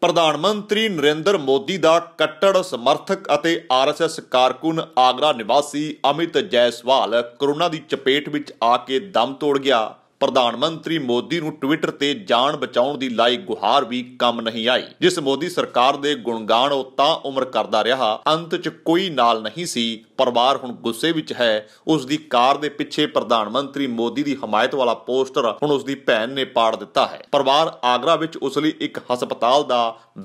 ਪ੍ਰਧਾਨ ਮੰਤਰੀ ਨਰਿੰਦਰ ਮੋਦੀ ਦਾ ਕੱਟੜ ਸਮਰਥਕ ਅਤੇ ਆਰਐਸਐਸ ਕਾਰਕੁਨ ਆਗਰਾ ਨਿਵਾਸੀ ਅਮਿਤ ਜੈਸਵਾਲ ਕਰੋਨਾ ਦੀ ਚਪੇਟ ਵਿੱਚ ਆ ਕੇ ਦਮ ਤੋੜ ਗਿਆ ਪ੍ਰਧਾਨ ਮੰਤਰੀ ਮੋਦੀ ਨੂੰ ਟਵਿੱਟਰ ਤੇ ਜਾਨ ਬਚਾਉਣ ਦੀ ਲਾਈ ਗੁਹਾਰ ਵੀ ਕੰਮ ਨਹੀਂ ਆਈ ਜਿਸ ਮੋਦੀ ਸਰਕਾਰ ਦੇ ਗੁਣਗਾਨ ਉਹ ਤਾਂ ਉਮਰ ਕਰਦਾ ਰਿਹਾ ਅੰਤ 'ਚ ਕੋਈ ਨਾਲ ਨਹੀਂ ਸੀ ਪਰਿਵਾਰ ਹੁਣ ਗੁੱਸੇ ਵਿੱਚ ਹੈ ਉਸ ਦੀ ਕਾਰ ਦੇ ਪਿੱਛੇ ਪ੍ਰਧਾਨ ਮੰਤਰੀ ਮੋਦੀ ਦੀ ਹਮਾਇਤ ਵਾਲਾ ਪੋਸਟਰ ਹੁਣ ਉਸ ਦੀ ਭੈਣ ਨੇ ਪਾੜ ਦਿੱਤਾ ਹੈ ਪਰਿਵਾਰ ਆਗਰਾ ਵਿੱਚ ਉਸ ਲਈ ਇੱਕ ਹਸਪਤਾਲ ਦਾ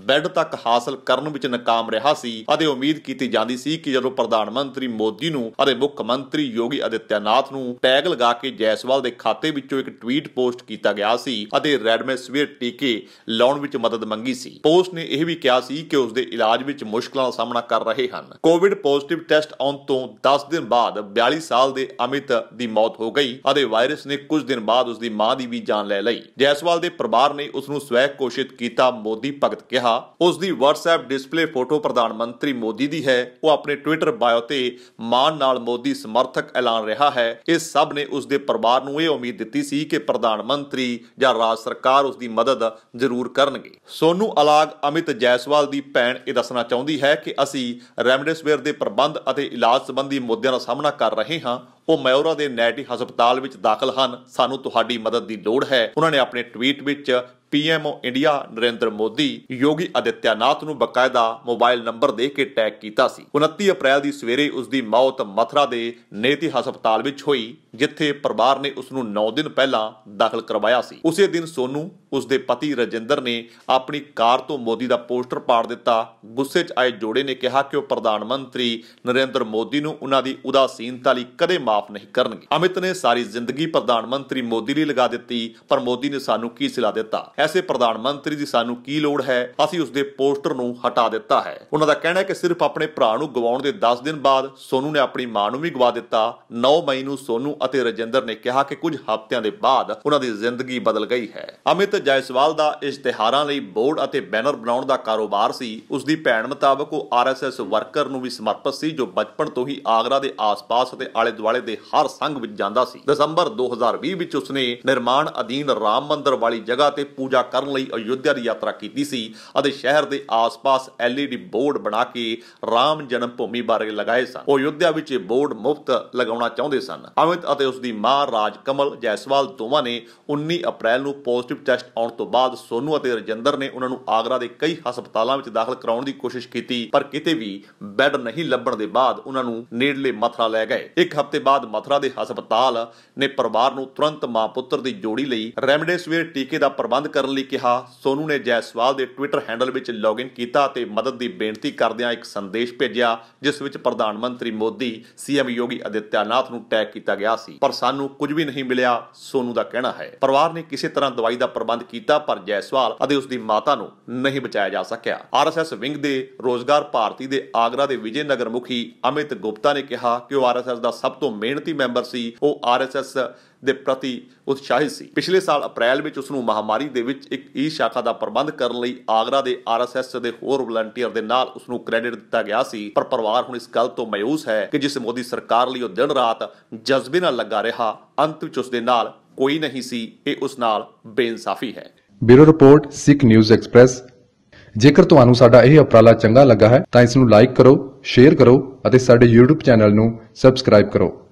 ਬੈੱਡ ਤੱਕ ਹਾਸਲ ਕਰਨ ਵਿੱਚ ਨਾਕਾਮ ਰਿਹਾ ਸੀ ਅਤੇ ਉਮੀਦ ਕੀਤੀ ਜਾਂਦੀ ਸੀ ਕਿ ਜਦੋਂ ਪ੍ਰਧਾਨ ਮੰਤਰੀ ਮੋਦੀ ਨੂੰ ਅਤੇ ਮੁੱਖ ਮੰਤਰੀ ਯੋਗੀ ਅਦਿੱਤਿਆਨਾਥ ਨੂੰ ਟੈਗ ਲਗਾ ਕੇ ਜੈਸਵਾਲ ਦੇ ਖਾਤੇ ਵਿੱਚੋਂ ਇੱਕ ਟਵੀਟ ਪੋਸਟ ਕੀਤਾ ਗਿਆ ਸੀ ਅਤੇ ਰੈਡਮੈਸਵੀਰ ਟੀਕੇ ਲਾਉਣ ਵਿੱਚ ਮਦਦ ਮੰਗੀ ਸੀ ਪੋਸਟ ਨੇ ਇਹ ਵੀ ਕਿਹਾ ਸੀ ਕਿ ਉਸ ਦੇ ਇਲਾਜ ਵਿੱਚ ਮੁਸ਼ਕਲਾਂ ਦਾ ਸਾਹਮਣਾ ਕਰ ਰਹੇ ਹਨ ਕੋਵਿਡ ਪੋਜ਼ਿਟਿਵ ਟੈਸਟ ਆਉਣ ਤੋਂ 10 ਦਿਨ ਬਾਅਦ 42 ਸਾਲ ਦੇ ਅਮਿਤ ਦੀ ਮੌਤ ਹੋ ਗਈ ਅਤੇ ਵਾਇਰਸ ਨੇ ਕੁਝ ਦਿਨ ਬਾਅਦ ਉਸ ਦੀ ਮਾਂ ਦੀ ਵੀ ਜਾਨ ਲੈ ਲਈ ਜੈਸਵਾਲ ਦੇ ਪਰਿਵਾਰ ਨੇ ਉਸ ਨੂੰ ਸਵੈ ਘੋਸ਼ਿਤ ਕੀਤਾ ਮੋਦੀ ਭਗਤ ਕਿਹਾ ਉਸ ਦੀ WhatsApp ਡਿਸਪਲੇ ਫੋਟੋ ਪ੍ਰਧਾਨ ਮੰਤਰੀ ਮੋਦੀ ਦੀ ਹੈ ਉਹ ਆਪਣੇ ਟਵਿੱਟਰ ਬਾਇਓ ਤੇ ਮਾਨ ਨਾਲ ਮੋਦੀ ਸਮਰਥਕ ਐਲਾਨ ਰਿਹਾ ਹੈ ਇਹ ਸਭ ਨੇ ਉਸ ਦੇ ਪਰਿਵਾਰ ਨੂੰ ਇਹ ਉਮੀਦ ਦਿੱਤੀ ਸੀ ਸੀ ਕਿ ਪ੍ਰਧਾਨ ਮੰਤਰੀ ਜਾਂ ਰਾਜ ਸਰਕਾਰ ਉਸ ਦੀ ਮਦਦ ਜ਼ਰੂਰ ਕਰਨਗੇ ਸੋਨੂ ਅਲਾਗ ਅਮਿਤ ਜੈਸਵਾਲ ਦੀ ਭੈਣ ਇਹ ਦੱਸਣਾ ਚਾਹੁੰਦੀ ਹੈ ਕਿ ਅਸੀਂ ਰੈਮਡੇਸਵੇਅਰ ਦੇ ਪ੍ਰਬੰਧ ਅਤੇ ਇਲਾਜ ਸੰਬੰਧੀ ਮੁੱਦਿਆਂ ਦਾ ਸਾਹਮਣਾ ਕਰ ਰਹੇ ਹਾਂ ਉਹ ਮੈਉਰਾ ਦੇ ਨੈਟੀ ਹਸਪਤਾਲ ਵਿੱਚ ਦਾਖਲ ਹਨ ਸਾਨੂੰ ਤੁਹਾਡੀ ਮਦਦ ਦੀ ਲੋੜ ਹੈ ਉਹਨਾਂ ਨੇ ਆਪਣੇ ਟਵੀਟ ਵਿੱਚ ਪੀਐਮਓ ਇੰਡੀਆ ਨਰਿੰਦਰ ਮੋਦੀ ਯੋਗੀ ਅਦਿੱਤਿਆਨਾਥ ਨੂੰ ਬਕਾਇਦਾ ਮੋਬਾਈਲ ਨੰਬਰ ਦੇ ਕੇ ਟੈਗ ਕੀਤਾ ਸੀ 29 ਅਪ੍ਰੈਲ ਦੀ ਸਵੇਰੇ ਉਸ ਦੀ ਮੌਤ ਮਥਰਾ ਦੇ ਨੇਤੀ ਹਸਪਤਾਲ ਵਿੱਚ ਹੋਈ ਜਿੱਥੇ ਪਰਿਵਾਰ ਨੇ ਉਸ ਨੂੰ 9 ਦਿਨ ਪਹਿਲਾਂ ਦਾਖਲ ਕਰਵਾਇਆ ਸੀ ਉਸੇ ਦਿਨ ਸੋਨੂ ਉਸ ਦੇ ਪਤੀ ਰਜਿੰਦਰ ਨੇ ਆਪਣੀ ਕਾਰ ਤੋਂ ਮੋਦੀ ਦਾ ਪੋਸਟਰ ਪਾੜ ਦਿੱਤਾ ਗੁੱਸੇ 'ਚ ਆਏ ਜੋੜੇ ਨੇ ਕਿਹਾ ਕਿ ਉਹ ਪ੍ਰਧਾਨ ਮੰਤਰੀ ਨਰਿੰਦਰ ਮੋਦੀ ਨੂੰ ਉਹਨਾਂ ਦੀ ਉਦਾਸੀਨਤਾ ਲਈ ਕਦੇ ਮਾਫ ਨਹੀਂ ਕਰਨਗੇ ਅਮਿਤ ਨੇ ਸਾਰੀ ਜ਼ਿੰਦਗੀ ਪ੍ਰਧਾਨ ਮੰਤਰੀ ਮੋਦੀ ਲਈ ਲਗਾ ਦਿੱਤੀ ਪਰ ਮੋਦੀ ਨੇ ਸਾਨੂੰ ਕੀ ਸਿਲਾ ਦਿੱਤਾ ਐਸੇ ਪ੍ਰਧਾਨ ਮੰਤਰੀ ਦੀ ਸਾਨੂੰ ਕੀ ਲੋੜ ਹੈ ਅਸੀਂ ਉਸ ਦੇ ਪੋਸਟਰ ਨੂੰ ਹਟਾ ਦਿੱਤਾ ਹੈ ਉਹਨਾਂ ਦਾ ਕਹਿਣਾ ਹੈ ਕਿ ਸਿਰਫ ਆਪਣੇ ਭਰਾ ਨੂੰ ਗਵਾਉਣ ਦੇ 10 ਦਿਨ ਬਾਅਦ ਸੋਨੂ ਨੇ ਆਪਣੀ ਮਾਂ ਨੂੰ ਵੀ ਗਵਾ ਦਿੱਤਾ 9 ਮਈ ਨੂੰ ਸੋਨੂ ਅਤੇ ਰਜਿੰਦਰ ਨੇ ਕਿਹਾ ਕਿ ਕੁਝ ਹਫ਼ਤਿਆਂ ਦੇ ਬਾਅਦ ਉਹਨਾਂ ਦੀ ਜ਼ਿੰਦਗੀ ਬਦਲ ਗਈ ਹੈ ਅਮਿਤ ਜੈਸਵਾਲ ਦਾ ਇਸ਼ਤਿਹਾਰਾਂ ਲਈ ਬੋਰਡ ਅਤੇ ਬੈਨਰ ਬਣਾਉਣ ਦਾ ਕਾਰੋਬਾਰ ਸੀ ਉਸ ਦੀ ਭੈਣ ਮੁਤਾਬਕ ਉਹ ਆਰਐਸਐਸ ਵਰਕਰ ਨੂੰ ਵੀ ਸਮਰਪਿਤ ਸੀ ਜੋ ਬਚਪਨ ਤੋਂ ਹੀ ਆਗਰਾ ਦੇ ਆਸ-ਪਾਸ ਅਤੇ ਆਲੇ-ਦੁਆਲੇ ਦੇ ਹਰ ਸੰਗ ਵਿੱਚ ਜਾਂਦਾ ਸੀ ਦਸੰਬਰ 2020 ਵਿੱਚ ਉਸਨੇ ਨਿਰਮਾਣ ਅਧੀਨ ਰਾਮ ਮੰਦਰ ਵਾਲੀ ਜਗ੍ਹਾ ਤੇ ਪੂਜਾ ਕਰਨ ਲਈ ਅਯੁੱਧਿਆ ਦੀ ਯਾਤਰਾ ਕੀਤੀ ਸੀ ਅਤੇ ਸ਼ਹਿਰ ਦੇ ਆਸ-ਪਾਸ ਐਲਈਡੀ ਬੋਰਡ ਬਣਾ ਕੇ ਰਾਮ ਜਨਮ ਭੂਮੀ ਬਾਰੇ ਲਗਾਏ ਸਨ ਉਹ ਅਯੁੱਧਿਆ ਵਿੱਚ ਇਹ ਬੋਰਡ ਮੁਫਤ ਲਗਾਉਣਾ ਚਾਹੁੰਦੇ ਸਨ ਅਮਿਤ ਅਤੇ ਉਸ ਦੀ ਮਾਂ ਰਾਜ ਕਮਲ ਜੈਸਵਾਲ ਦੋਵਾਂ ਨੇ 19 ਅਪ੍ਰੈਲ ਨੂੰ ਪੋਜ਼ਿਟਿਵ ਟੈਸਟ ਆਉਣ ਤੋਂ ਬਾਅਦ ਸੋਨੂ ਅਤੇ ਰਜਿੰਦਰ ਨੇ ਉਹਨਾਂ ਨੂੰ ਆਗਰਾ ਦੇ ਕਈ ਹਸਪਤਾਲਾਂ ਵਿੱਚ ਦਾਖਲ ਕਰਾਉਣ ਦੀ ਕੋਸ਼ਿਸ਼ ਕੀਤੀ ਪਰ ਕਿਤੇ ਵੀ ਬੈੱਡ ਨਹੀਂ ਲੱਭਣ ਦੇ ਬਾਅਦ ਉਹਨਾਂ ਨੂੰ ਨੇੜਲੇ ਮਥਰਾ ਲੈ ਗਏ ਇੱਕ ਹਫ਼ਤੇ ਬਾਅਦ ਬਾਅਦ ਮਥਰਾ ਦੇ ਹਸਪਤਾਲ ਨੇ ਪਰਿਵਾਰ ਨੂੰ ਤੁਰੰਤ ਮਾਂ ਪੁੱਤਰ ਦੀ ਜੋੜੀ ਲਈ ਰੈਮਡੇਸਿਵਿਰ ਟੀਕੇ ਦਾ ਪ੍ਰਬੰਧ ਕਰਨ ਲਈ ਕਿਹਾ ਸੋਨੂ ਨੇ ਜੈਸਵਾਲ ਦੇ ਟਵਿੱਟਰ ਹੈਂਡਲ ਵਿੱਚ ਲੌਗਇਨ ਕੀਤਾ ਅਤੇ ਮਦਦ ਦੀ ਬੇਨਤੀ ਕਰਦਿਆਂ ਇੱਕ ਸੰਦੇਸ਼ ਭੇਜਿਆ ਜਿਸ ਵਿੱਚ ਪ੍ਰਧਾਨ ਮੰਤਰੀ ਮੋਦੀ ਸੀਐਮ ਯੋਗੀ ਅਦਿੱਤਿਆਨਾਥ ਨੂੰ ਟੈਗ ਕੀਤਾ ਗਿਆ ਸੀ ਪਰ ਸਾਨੂੰ ਕੁਝ ਵੀ ਨਹੀਂ ਮਿਲਿਆ ਸੋਨੂ ਦਾ ਕਹਿਣਾ ਹੈ ਪਰਿਵਾਰ ਨੇ ਕਿਸੇ ਤਰ੍ਹਾਂ ਦਵਾਈ ਦਾ ਪ੍ਰਬੰਧ ਕੀਤਾ ਪਰ ਜੈਸਵਾਲ ਅਤੇ ਉਸ ਦੀ ਮਾਤਾ ਨੂੰ ਨਹੀਂ ਬਚਾਇਆ ਜਾ ਸਕਿਆ ਆਰਐਸਐਸ ਵਿੰਗ ਦੇ ਰੋਜ਼ਗਾਰ ਭਾਰਤੀ ਦੇ ਆਗਰਾ ਦੇ ਵਿਜੇ ਨਗਰ ਮੁਖੀ ਅਮਿਤ ਗੁਪਤਾ ਨੇ ਕਿਹਾ ਕਿ ਉਹ ਆਰਐਸਐਸ ਦਾ ਸਭ ਤੋਂ ਮਿਹਨਤੀ ਮੈਂਬਰ ਸੀ ਉਹ ਆਰਐਸਐਸ ਦੇ ਪ੍ਰਤੀ ਉਤਸ਼ਾਹਿਤ ਸੀ ਪਿਛਲੇ ਸਾਲ ਅਪ੍ਰੈਲ ਵਿੱਚ ਉਸ ਨੂੰ ਮਹਾਮਾਰੀ ਦੇ ਵਿੱਚ ਇੱਕ ਈ ਸ਼ਾਖਾ ਦਾ ਪ੍ਰਬੰਧ ਕਰਨ ਲਈ ਆਗਰਾ ਦੇ ਆਰਐਸਐਸ ਦੇ ਹੋਰ ਵਲੰਟੀਅਰ ਦੇ ਨਾਲ ਉਸ ਨੂੰ ਕ੍ਰੈਡਿਟ ਦਿੱਤਾ ਗਿਆ ਸੀ ਪਰ ਪਰਿਵਾਰ ਹੁਣ ਇਸ ਗੱਲ ਤੋਂ ਮਾਇੂਸ ਹੈ ਕਿ ਜਿਸ ਮੋਦੀ ਸਰਕਾਰ ਲਈ ਉਹ ਦਿਨ ਰਾਤ ਜਜ਼ਬੇ ਨਾਲ ਲੱਗਾ ਰਿਹਾ ਅੰਤ ਵਿੱਚ ਉਸ ਦੇ ਨਾਲ ਕੋਈ ਨਹੀਂ ਸੀ ਇਹ ਉਸ ਨਾਲ ਬੇਇਨਸਾਫੀ ਹੈ bureau report Sikh news express ਜੇਕਰ ਤੁਹਾਨੂੰ ਸਾਡਾ ਇਹ ਉਪਰਾਲਾ ਚੰਗਾ ਲੱਗਾ ਹੈ ਤਾਂ ਇਸ ਨੂੰ ਲਾਈਕ ਕਰੋ ਸ਼ੇਅਰ ਕਰੋ ਅਤੇ ਸਾਡੇ YouTube ਚੈਨਲ ਨੂੰ ਸਬਸਕ੍ਰਾਈਬ ਕਰੋ